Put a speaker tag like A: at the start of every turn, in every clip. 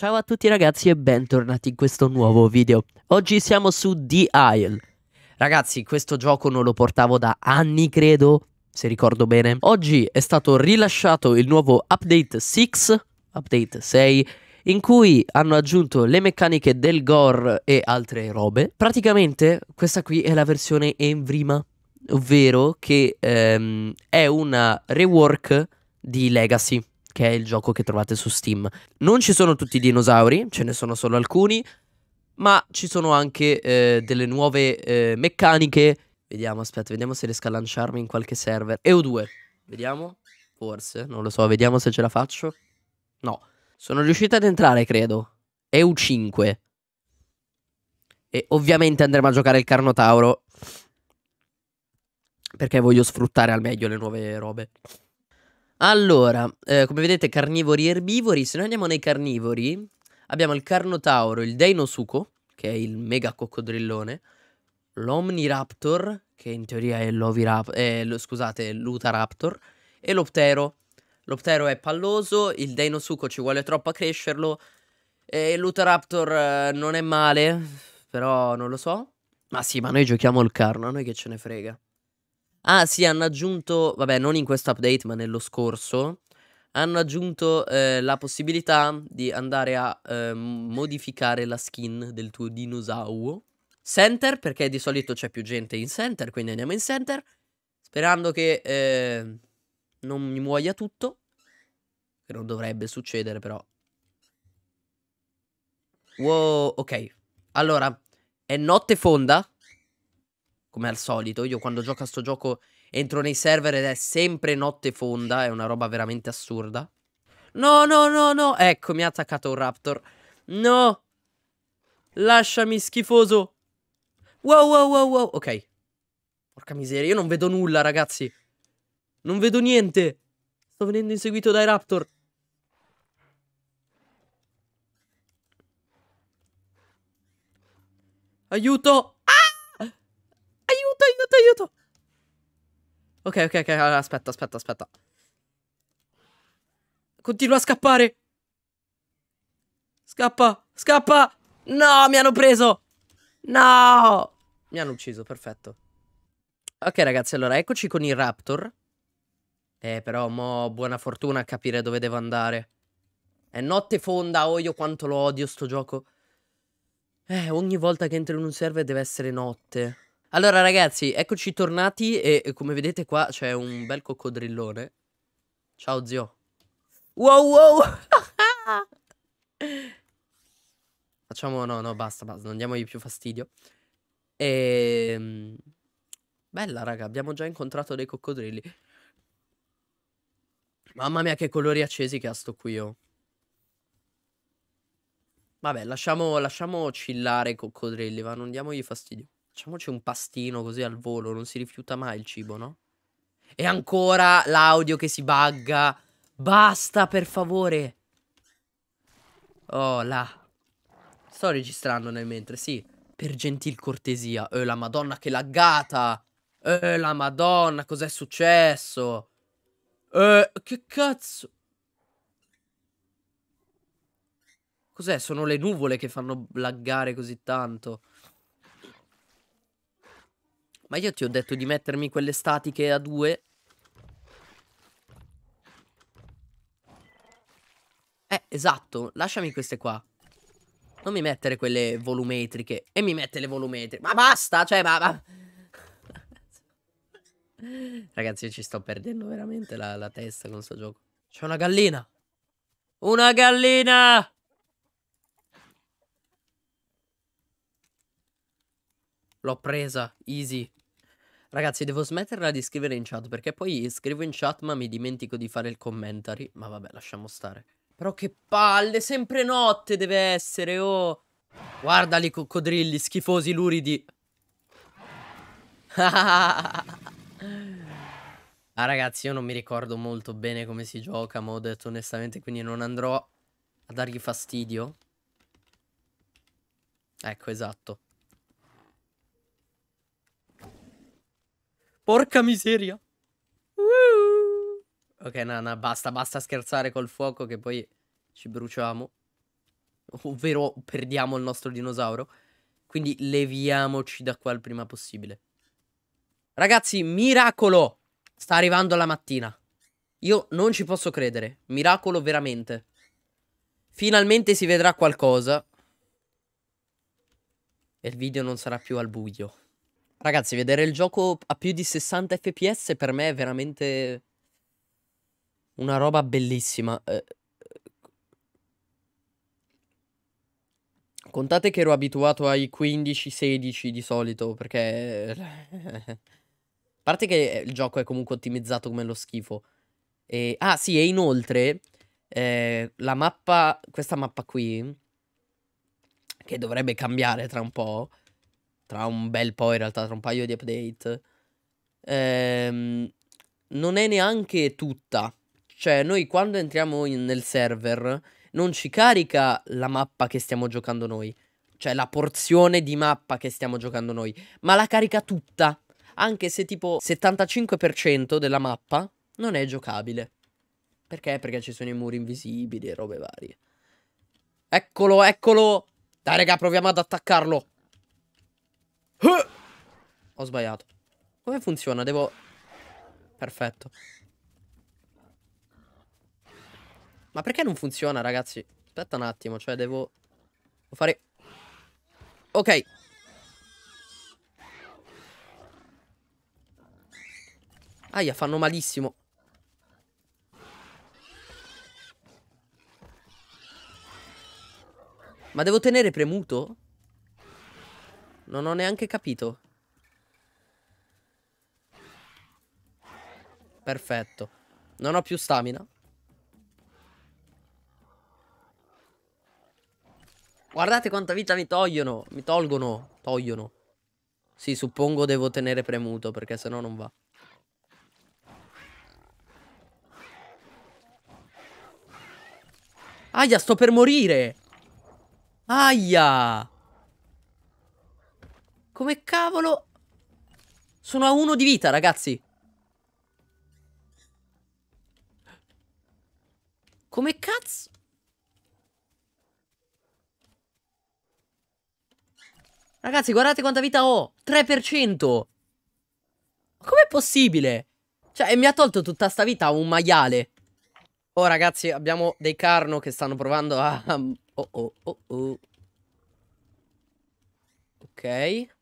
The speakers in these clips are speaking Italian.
A: Ciao a tutti ragazzi e bentornati in questo nuovo video. Oggi siamo su The Isle. Ragazzi, questo gioco non lo portavo da anni, credo, se ricordo bene. Oggi è stato rilasciato il nuovo update 6, update 6, in cui hanno aggiunto le meccaniche del gore e altre robe. Praticamente questa qui è la versione Envrima, ovvero che ehm, è una rework di Legacy che è il gioco che trovate su Steam. Non ci sono tutti i dinosauri, ce ne sono solo alcuni, ma ci sono anche eh, delle nuove eh, meccaniche. Vediamo, aspetta, vediamo se riesco a lanciarmi in qualche server. eu 2 vediamo? Forse, non lo so, vediamo se ce la faccio. No, sono riuscito ad entrare, credo. EU5. E ovviamente andremo a giocare il Carnotauro. Perché voglio sfruttare al meglio le nuove robe. Allora, eh, come vedete carnivori e erbivori, se noi andiamo nei carnivori abbiamo il carnotauro, il deinosuco, che è il mega coccodrillone, l'omniraptor, che in teoria è l'oviraptor, eh, lo, scusate, l'utaraptor, e l'optero. L'optero è palloso, il deinosuco ci vuole troppo a crescerlo, e l'utaraptor eh, non è male, però non lo so. Ma sì, ma noi giochiamo il carno, a noi che ce ne frega. Ah sì, hanno aggiunto, vabbè non in questo update ma nello scorso, hanno aggiunto eh, la possibilità di andare a eh, modificare la skin del tuo dinosauro. Center, perché di solito c'è più gente in center, quindi andiamo in center, sperando che eh, non mi muoia tutto, che non dovrebbe succedere però. Wow, ok. Allora, è notte fonda, come al solito. Io quando gioco a sto gioco entro nei server ed è sempre notte fonda, è una roba veramente assurda. No, no, no, no, ecco, mi ha attaccato un raptor. No! Lasciami, schifoso! Wow, wow, wow, wow, ok. Porca miseria, io non vedo nulla, ragazzi. Non vedo niente. Sto venendo inseguito dai raptor. Aiuto! aiuto, aiuto, aiuto. Ok, ok, ok, aspetta, aspetta, aspetta. Continua a scappare. Scappa, scappa. No, mi hanno preso. No. Mi hanno ucciso, perfetto. Ok ragazzi, allora eccoci con il Raptor. Eh, però mo buona fortuna a capire dove devo andare. È notte fonda, oh io quanto lo odio sto gioco. Eh, ogni volta che entro in un server deve essere notte. Allora ragazzi, eccoci tornati e come vedete qua c'è un bel coccodrillone. Ciao zio. Wow wow! Facciamo, no, no, basta, basta, non diamogli più fastidio. E... Ehm, bella raga, abbiamo già incontrato dei coccodrilli. Mamma mia che colori accesi che ha sto qui, oh. Vabbè, lasciamo, lasciamo chillare i coccodrilli, va, non diamogli fastidio. Facciamoci un pastino così al volo, non si rifiuta mai il cibo, no? E ancora l'audio che si bagga. Basta, per favore. Oh, là. Sto registrando nel mentre, sì. Per gentil cortesia. Eh, la madonna che laggata. Eh, la madonna, cos'è successo? Eh, che cazzo? Cos'è? Sono le nuvole che fanno laggare così tanto. Ma io ti ho detto di mettermi quelle statiche a due. Eh, esatto. Lasciami queste qua. Non mi mettere quelle volumetriche. E mi mette le volumetriche. Ma basta, cioè, ma... ma... Ragazzi, io ci sto perdendo veramente la, la testa con questo gioco. C'è una gallina. Una gallina! L'ho presa, easy. Ragazzi, devo smetterla di scrivere in chat perché poi scrivo in chat ma mi dimentico di fare il commentary. Ma vabbè, lasciamo stare. Però che palle, sempre notte deve essere, oh. Guardali i coccodrilli, schifosi luridi. ah ragazzi, io non mi ricordo molto bene come si gioca, ma ho detto onestamente, quindi non andrò a dargli fastidio. Ecco, esatto. Porca miseria. Uh. Ok, no, no, basta, basta scherzare col fuoco che poi ci bruciamo. Ovvero perdiamo il nostro dinosauro. Quindi leviamoci da qua il prima possibile. Ragazzi, miracolo! Sta arrivando la mattina. Io non ci posso credere. Miracolo veramente. Finalmente si vedrà qualcosa. E il video non sarà più al buio. Ragazzi, vedere il gioco a più di 60 fps per me è veramente una roba bellissima. Eh, eh, contate che ero abituato ai 15-16 di solito, perché... a parte che eh, il gioco è comunque ottimizzato come lo schifo. E... Ah sì, e inoltre eh, la mappa, questa mappa qui, che dovrebbe cambiare tra un po', tra un bel po' in realtà, tra un paio di update, ehm, non è neanche tutta. Cioè, noi quando entriamo in, nel server non ci carica la mappa che stiamo giocando noi, cioè la porzione di mappa che stiamo giocando noi, ma la carica tutta, anche se tipo 75% della mappa non è giocabile. Perché? Perché ci sono i muri invisibili e robe varie. Eccolo, eccolo! Dai, raga, proviamo ad attaccarlo. Ho sbagliato. Come funziona? Devo... Perfetto. Ma perché non funziona, ragazzi? Aspetta un attimo, cioè devo... devo fare... Ok. Aia, fanno malissimo. Ma devo tenere premuto? Non ho neanche capito. Perfetto. Non ho più stamina. Guardate quanta vita mi togliono. Mi tolgono. Togliono. Sì, suppongo devo tenere premuto perché sennò non va. Aia, sto per morire. Aia. Come cavolo... Sono a uno di vita, ragazzi. Come cazzo... Ragazzi, guardate quanta vita ho! 3%! Com'è possibile? Cioè, mi ha tolto tutta sta vita un maiale. Oh, ragazzi, abbiamo dei carno che stanno provando a... Oh, oh, oh, oh. Ok.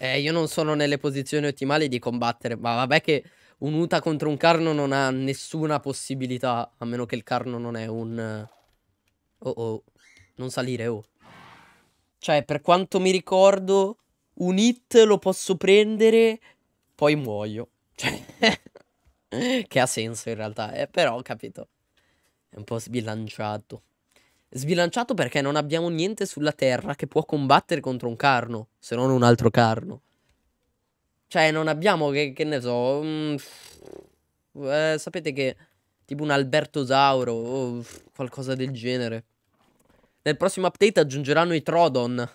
A: Eh, io non sono nelle posizioni ottimali di combattere, ma vabbè che un Uta contro un Carno non ha nessuna possibilità, a meno che il Carno non è un... Oh oh, non salire, oh. Cioè, per quanto mi ricordo, un hit lo posso prendere, poi muoio. Cioè, che ha senso in realtà, eh, però ho capito. È un po' sbilanciato. Sbilanciato perché non abbiamo niente sulla Terra che può combattere contro un carno, se non un altro carno. Cioè, non abbiamo, che, che ne so... Mm, eh, sapete che... Tipo un albertosauro o qualcosa del genere. Nel prossimo update aggiungeranno i Trodon.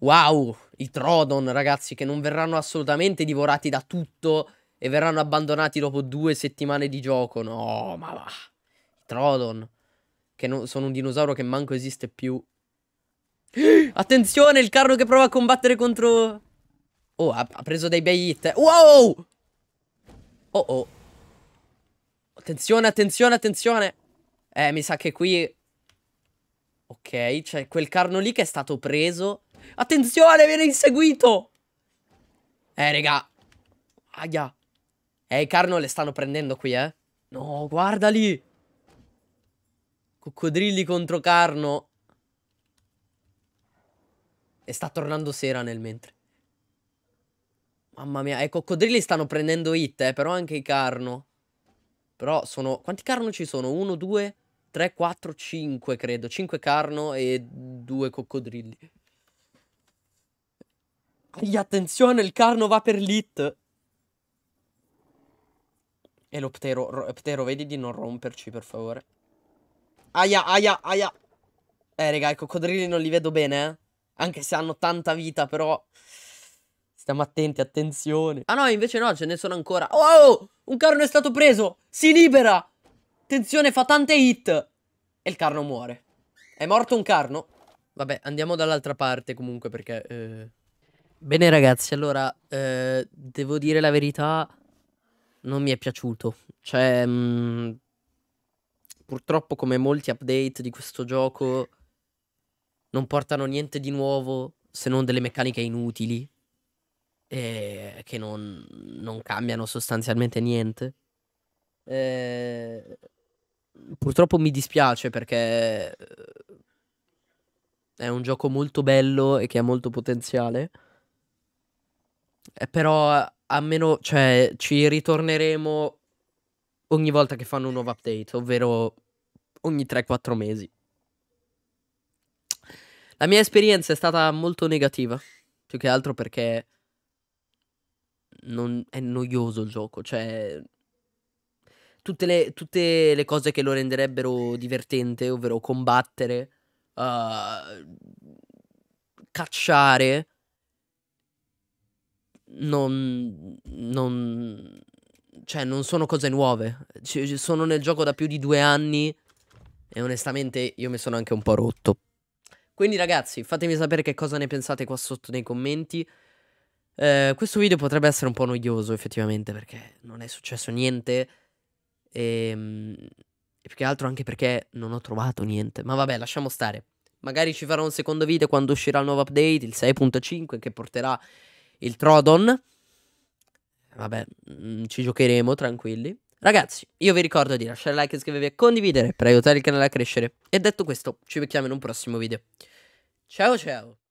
A: Wow, i Trodon, ragazzi, che non verranno assolutamente divorati da tutto e verranno abbandonati dopo due settimane di gioco. No, ma va. I Trodon. Che non, sono un dinosauro che manco esiste più. Attenzione, il carro che prova a combattere contro... Oh, ha, ha preso dei bei hit. Wow! Oh oh. Attenzione, attenzione, attenzione. Eh, mi sa che qui... Ok, c'è quel carno lì che è stato preso. Attenzione, viene inseguito! Eh, raga. Aia. Eh, i carno le stanno prendendo qui, eh. No, guardali. lì. Coccodrilli contro Carno. E sta tornando sera nel mentre. Mamma mia, i coccodrilli stanno prendendo hit, eh, però anche i Carno. Però sono... Quanti Carno ci sono? 1, 2, 3, 4, 5 credo. 5 Carno e 2 coccodrilli. Agli, attenzione, il Carno va per l'hit. E lo ptero, ptero, vedi di non romperci, per favore. Aia, aia, aia. Eh, raga, i coccodrilli non li vedo bene, eh. Anche se hanno tanta vita, però... Stiamo attenti, attenzione. Ah no, invece no, ce ne sono ancora. Oh, oh, oh, un carno è stato preso! Si libera! Attenzione, fa tante hit! E il carno muore. È morto un carno? Vabbè, andiamo dall'altra parte comunque perché... Eh... Bene ragazzi, allora, eh, devo dire la verità, non mi è piaciuto. Cioè, mh, mm, purtroppo come molti update di questo gioco non portano niente di nuovo se non delle meccaniche inutili eh, che non, non, cambiano sostanzialmente niente. Eh, purtroppo mi dispiace perché eh, è un gioco molto bello e che ha molto potenziale. Eh, però a meno, cioè, ci ritorneremo ogni volta che fanno un nuovo update, ovvero ogni 3-4 mesi. La mia esperienza è stata molto negativa, più che altro perché non è noioso il gioco, cioè tutte le, tutte le cose che lo renderebbero divertente, ovvero combattere, uh, cacciare, non, non, cioè, non sono cose nuove. C sono nel gioco da più di due anni e onestamente io mi sono anche un po' rotto. Quindi ragazzi, fatemi sapere che cosa ne pensate qua sotto nei commenti. Eh, questo video potrebbe essere un po' noioso effettivamente perché non è successo niente e, ehm, e più che altro anche perché non ho trovato niente. Ma vabbè, lasciamo stare. Magari ci farò un secondo video quando uscirà il nuovo update, il 6.5, che porterà il Trodon vabbè, mm, ci giocheremo tranquilli. Ragazzi, io vi ricordo di lasciare like, iscrivervi e condividere per aiutare il canale a crescere. E detto questo, ci becchiamo in un prossimo video. Ciao ciao!